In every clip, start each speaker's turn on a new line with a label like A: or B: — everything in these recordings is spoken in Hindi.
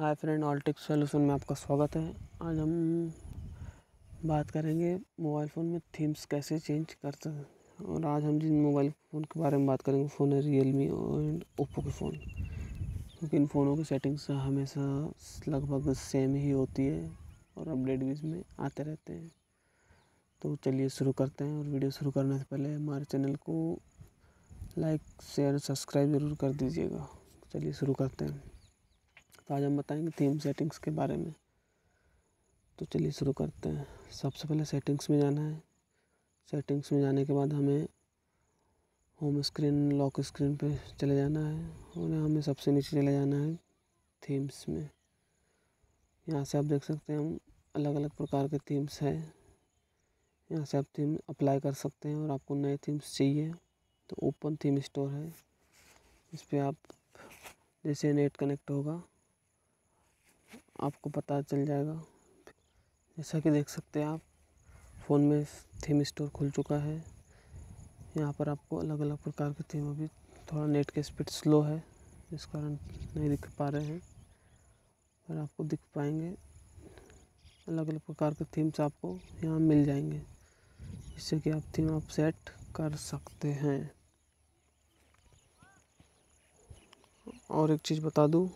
A: हाय फ्रेंड ऑल टिप्स सोल्यूशन में आपका स्वागत है आज हम बात करेंगे मोबाइल फ़ोन में थीम्स कैसे चेंज कर सकते और आज हम जिन मोबाइल फ़ोन के बारे में बात करेंगे फ़ोन है रियल मी और ओप्पो के फ़ोन क्योंकि इन फ़ोनों की सेटिंग्स हमेशा लगभग सेम ही होती है और अपडेट भी इसमें आते रहते हैं तो चलिए शुरू करते हैं और वीडियो शुरू करने से पहले हमारे चैनल को लाइक शेयर सब्सक्राइब ज़रूर कर दीजिएगा चलिए शुरू करते हैं तो आज हम बताएंगे थीम सेटिंग्स के बारे में तो चलिए शुरू करते हैं सबसे पहले सेटिंग्स में जाना है सेटिंग्स में जाने के बाद हमें होम स्क्रीन लॉक स्क्रीन पे चले जाना है और हमें सबसे नीचे चले जाना है थीम्स में यहाँ से आप देख सकते हैं हम अलग अलग प्रकार के थीम्स हैं यहाँ से आप थीम अप्लाई कर सकते हैं और आपको नए थीम्स चाहिए तो ओपन थीम स्टोर है इस पर आप जैसे नेट कनेक्ट होगा आपको पता चल जाएगा जैसा कि देख सकते हैं आप फ़ोन में थीम स्टोर खुल चुका है यहाँ पर आपको अलग अलग प्रकार के थीम अभी थोड़ा नेट के स्पीड स्लो है इस कारण नहीं दिख पा रहे हैं पर आपको दिख पाएंगे अलग अलग प्रकार के थीम्स आपको यहाँ मिल जाएंगे जिससे कि आप थीम आप सेट कर सकते हैं और एक चीज़ बता दूँ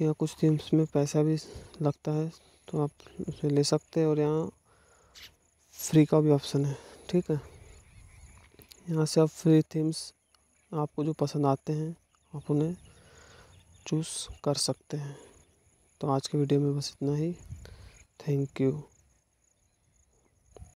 A: या कुछ थीम्स में पैसा भी लगता है तो आप उसे ले सकते हैं और यहाँ फ्री का भी ऑप्शन है ठीक है यहाँ से आप फ्री थीम्स आपको जो पसंद आते हैं आप उन्हें चूज़ कर सकते हैं तो आज के वीडियो में बस इतना ही थैंक यू